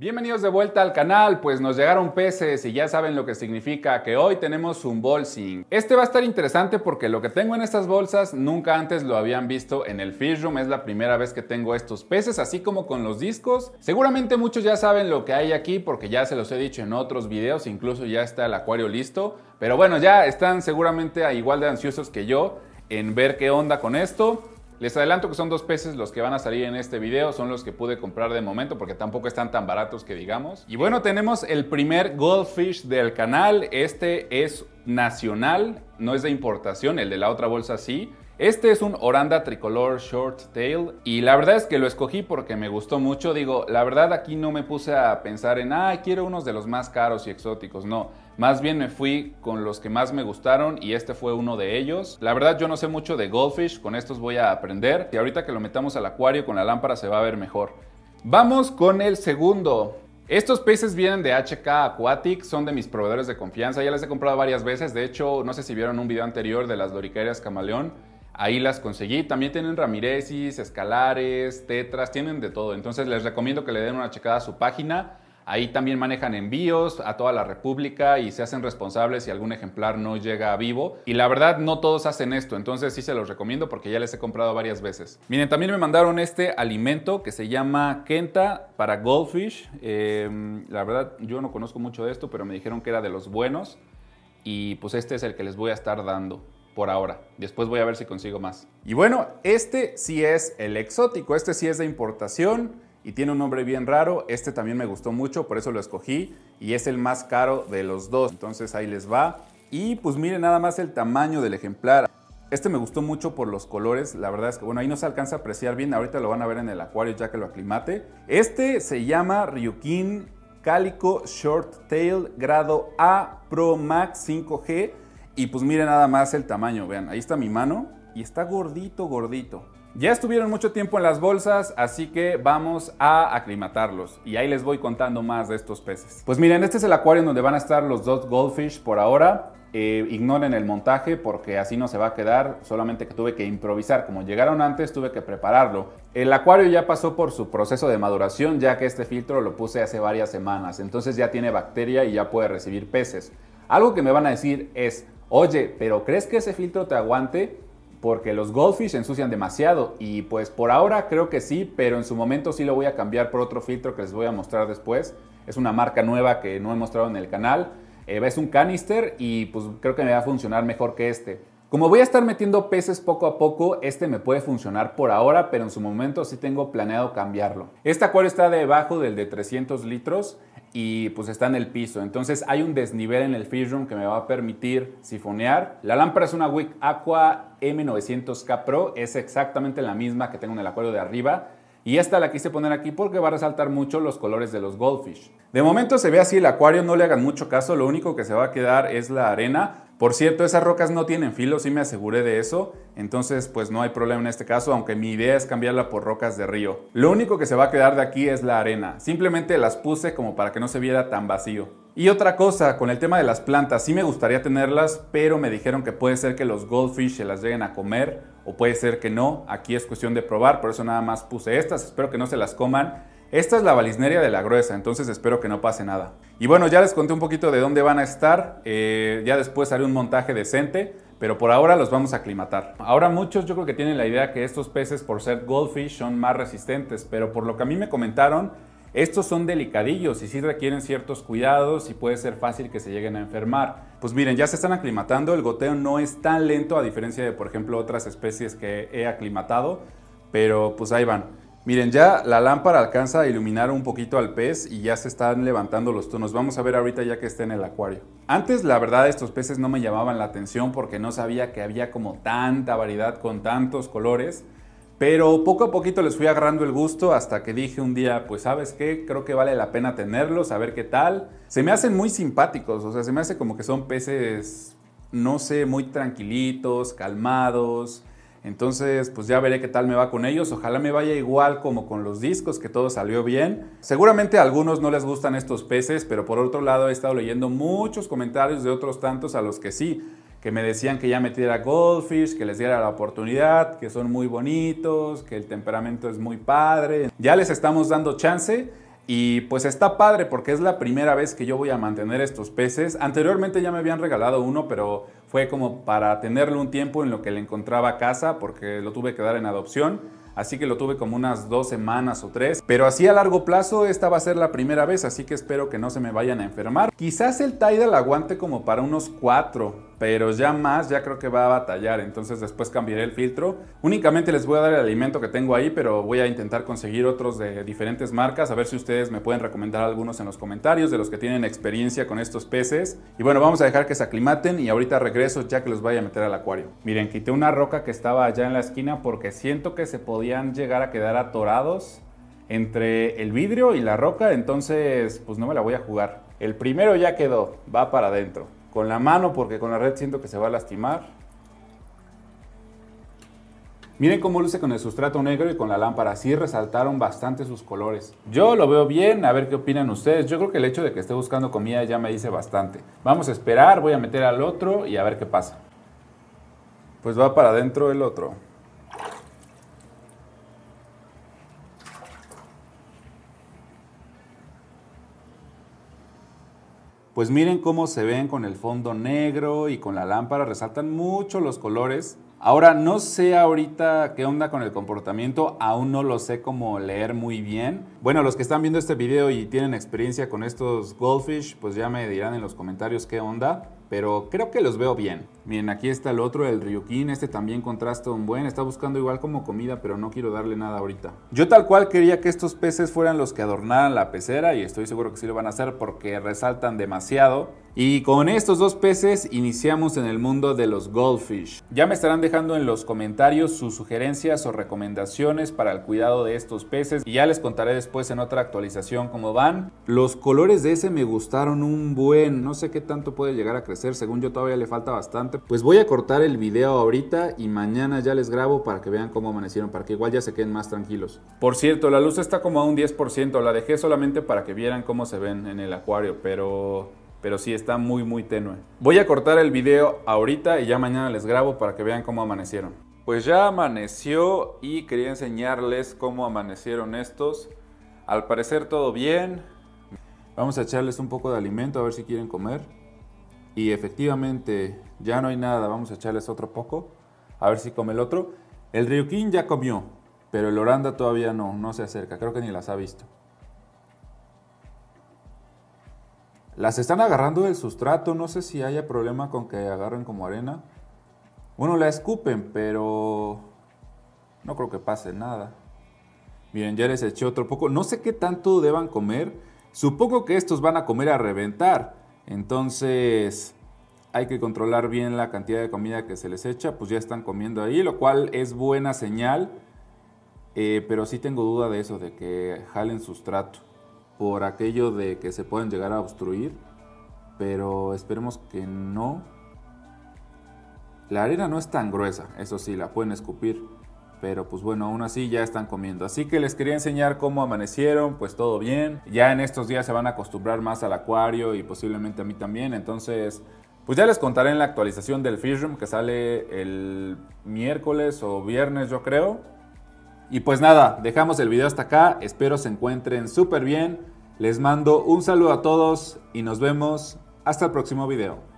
Bienvenidos de vuelta al canal, pues nos llegaron peces y ya saben lo que significa que hoy tenemos un bolsing. Este va a estar interesante porque lo que tengo en estas bolsas nunca antes lo habían visto en el fishroom Room, es la primera vez que tengo estos peces, así como con los discos. Seguramente muchos ya saben lo que hay aquí porque ya se los he dicho en otros videos, incluso ya está el acuario listo, pero bueno, ya están seguramente igual de ansiosos que yo en ver qué onda con esto. Les adelanto que son dos peces los que van a salir en este video, son los que pude comprar de momento porque tampoco están tan baratos que digamos. Y bueno, tenemos el primer goldfish del canal, este es nacional, no es de importación, el de la otra bolsa sí. Este es un Oranda Tricolor Short Tail y la verdad es que lo escogí porque me gustó mucho. Digo, la verdad aquí no me puse a pensar en, ah, quiero unos de los más caros y exóticos, no. Más bien me fui con los que más me gustaron y este fue uno de ellos. La verdad yo no sé mucho de Goldfish, con estos voy a aprender. Y ahorita que lo metamos al acuario con la lámpara se va a ver mejor. Vamos con el segundo. Estos peces vienen de HK Aquatic, son de mis proveedores de confianza, ya les he comprado varias veces, de hecho no sé si vieron un video anterior de las doricarias camaleón, ahí las conseguí, también tienen ramiresis, escalares, tetras, tienen de todo, entonces les recomiendo que le den una checada a su página, Ahí también manejan envíos a toda la República y se hacen responsables si algún ejemplar no llega a vivo. Y la verdad, no todos hacen esto, entonces sí se los recomiendo porque ya les he comprado varias veces. Miren, también me mandaron este alimento que se llama Kenta para Goldfish. Em, la verdad, yo no conozco mucho de esto, pero me dijeron que era de los buenos. Y pues este es el que les voy a estar dando por ahora. Después voy a ver si consigo más. Y bueno, este sí es el exótico, este sí es de importación y tiene un nombre bien raro. Este también me gustó mucho, por eso lo escogí y es el más caro de los dos. Entonces ahí les va. Y pues mire nada más el tamaño del ejemplar. Este me gustó mucho por los colores, la verdad es que bueno, ahí no se alcanza a apreciar bien, ahorita lo van a ver en el acuario ya que lo aclimate. Este se llama Ryukin Calico Short Tail grado A Pro Max 5G y pues mire nada más el tamaño, vean, ahí está mi mano y está gordito, gordito. Ya estuvieron mucho tiempo en las bolsas, así que vamos a aclimatarlos. Y ahí les voy contando más de estos peces. Pues miren, este es el acuario en donde van a estar los dos goldfish por ahora. Eh, ignoren el montaje porque así no se va a quedar, solamente que tuve que improvisar. Como llegaron antes, tuve que prepararlo. El acuario ya pasó por su proceso de maduración, ya que este filtro lo puse hace varias semanas. Entonces ya tiene bacteria y ya puede recibir peces. Algo que me van a decir es, oye, pero ¿crees que ese filtro te aguante? porque los goldfish ensucian demasiado y pues por ahora creo que sí, pero en su momento sí lo voy a cambiar por otro filtro que les voy a mostrar después. Es una marca nueva que no he mostrado en el canal. Eh, es un canister y pues creo que me va a funcionar mejor que este. Como voy a estar metiendo peces poco a poco, este me puede funcionar por ahora, pero en su momento sí tengo planeado cambiarlo. Este acuario está debajo del de 300 litros y pues está en el piso, entonces hay un desnivel en el fish que me va a permitir sifonear. La lámpara es una Wick Aqua M900K Pro, es exactamente la misma que tengo en el acuario de arriba, y esta la quise poner aquí porque va a resaltar mucho los colores de los goldfish. De momento se ve así el acuario, no le hagan mucho caso, lo único que se va a quedar es la arena, por cierto, esas rocas no tienen filo, sí me aseguré de eso, entonces pues no hay problema en este caso, aunque mi idea es cambiarla por rocas de río. Lo único que se va a quedar de aquí es la arena, simplemente las puse como para que no se viera tan vacío. Y otra cosa, con el tema de las plantas, sí me gustaría tenerlas, pero me dijeron que puede ser que los goldfish se las lleguen a comer o puede ser que no, aquí es cuestión de probar, por eso nada más puse estas, espero que no se las coman esta es la balisneria de la gruesa, entonces espero que no pase nada. Y bueno, ya les conté un poquito de dónde van a estar, eh, ya después haré un montaje decente, pero por ahora los vamos a aclimatar. Ahora muchos yo creo que tienen la idea que estos peces por ser goldfish son más resistentes, pero por lo que a mí me comentaron, estos son delicadillos y sí requieren ciertos cuidados y puede ser fácil que se lleguen a enfermar. Pues miren, ya se están aclimatando, el goteo no es tan lento a diferencia de por ejemplo otras especies que he aclimatado, pero pues ahí van. Miren, ya la lámpara alcanza a iluminar un poquito al pez y ya se están levantando los tonos. Vamos a ver ahorita ya que está en el acuario. Antes, la verdad, estos peces no me llamaban la atención porque no sabía que había como tanta variedad con tantos colores. Pero poco a poquito les fui agarrando el gusto hasta que dije un día, pues sabes qué, creo que vale la pena tenerlos, a ver qué tal. Se me hacen muy simpáticos, o sea, se me hace como que son peces, no sé, muy tranquilitos, calmados, entonces, pues ya veré qué tal me va con ellos. Ojalá me vaya igual como con los discos, que todo salió bien. Seguramente a algunos no les gustan estos peces, pero por otro lado he estado leyendo muchos comentarios de otros tantos a los que sí, que me decían que ya metiera Goldfish, que les diera la oportunidad, que son muy bonitos, que el temperamento es muy padre. Ya les estamos dando chance. Y pues está padre porque es la primera vez que yo voy a mantener estos peces. Anteriormente ya me habían regalado uno, pero fue como para tenerlo un tiempo en lo que le encontraba casa porque lo tuve que dar en adopción. Así que lo tuve como unas dos semanas o tres. Pero así a largo plazo esta va a ser la primera vez, así que espero que no se me vayan a enfermar. Quizás el Tidal aguante como para unos cuatro pero ya más ya creo que va a batallar, entonces después cambiaré el filtro. Únicamente les voy a dar el alimento que tengo ahí, pero voy a intentar conseguir otros de diferentes marcas, a ver si ustedes me pueden recomendar algunos en los comentarios de los que tienen experiencia con estos peces. Y bueno, vamos a dejar que se aclimaten y ahorita regreso ya que los vaya a meter al acuario. Miren, quité una roca que estaba allá en la esquina porque siento que se podían llegar a quedar atorados entre el vidrio y la roca, entonces pues no me la voy a jugar. El primero ya quedó, va para adentro con la mano porque con la red siento que se va a lastimar. Miren cómo luce con el sustrato negro y con la lámpara, Así resaltaron bastante sus colores. Yo lo veo bien, a ver qué opinan ustedes. Yo creo que el hecho de que esté buscando comida ya me dice bastante. Vamos a esperar, voy a meter al otro y a ver qué pasa. Pues va para adentro el otro. Pues miren cómo se ven con el fondo negro y con la lámpara, resaltan mucho los colores. Ahora, no sé ahorita qué onda con el comportamiento, aún no lo sé cómo leer muy bien. Bueno, los que están viendo este video y tienen experiencia con estos goldfish, pues ya me dirán en los comentarios qué onda, pero creo que los veo bien. Miren, aquí está el otro, el Ryukin. Este también contrasta un buen. Está buscando igual como comida, pero no quiero darle nada ahorita. Yo tal cual quería que estos peces fueran los que adornaran la pecera y estoy seguro que sí lo van a hacer porque resaltan demasiado. Y con estos dos peces iniciamos en el mundo de los goldfish. Ya me estarán dejando en los comentarios sus sugerencias o recomendaciones para el cuidado de estos peces y ya les contaré después en otra actualización cómo van. Los colores de ese me gustaron un buen, no sé qué tanto puede llegar a crecer, según yo todavía le falta bastante pues voy a cortar el video ahorita y mañana ya les grabo para que vean cómo amanecieron, para que igual ya se queden más tranquilos. Por cierto, la luz está como a un 10%, la dejé solamente para que vieran cómo se ven en el acuario, pero pero sí está muy muy tenue. Voy a cortar el video ahorita y ya mañana les grabo para que vean cómo amanecieron. Pues ya amaneció y quería enseñarles cómo amanecieron estos. Al parecer todo bien. Vamos a echarles un poco de alimento a ver si quieren comer y efectivamente ya no hay nada, vamos a echarles otro poco, a ver si come el otro. El Ryukin ya comió, pero el Oranda todavía no, no se acerca, creo que ni las ha visto. Las están agarrando del sustrato, no sé si haya problema con que agarren como arena. Bueno, la escupen, pero no creo que pase nada. Bien, ya les eché otro poco. No sé qué tanto deban comer. Supongo que estos van a comer a reventar. Entonces hay que controlar bien la cantidad de comida que se les echa, pues ya están comiendo ahí, lo cual es buena señal, eh, pero sí tengo duda de eso, de que jalen sustrato, por aquello de que se pueden llegar a obstruir, pero esperemos que no. La arena no es tan gruesa, eso sí, la pueden escupir pero pues bueno, aún así ya están comiendo. Así que les quería enseñar cómo amanecieron, pues todo bien. Ya en estos días se van a acostumbrar más al acuario y posiblemente a mí también, entonces... Pues ya les contaré en la actualización del Fishroom que sale el miércoles o viernes yo creo. Y pues nada, dejamos el video hasta acá, espero se encuentren súper bien, les mando un saludo a todos y nos vemos hasta el próximo video.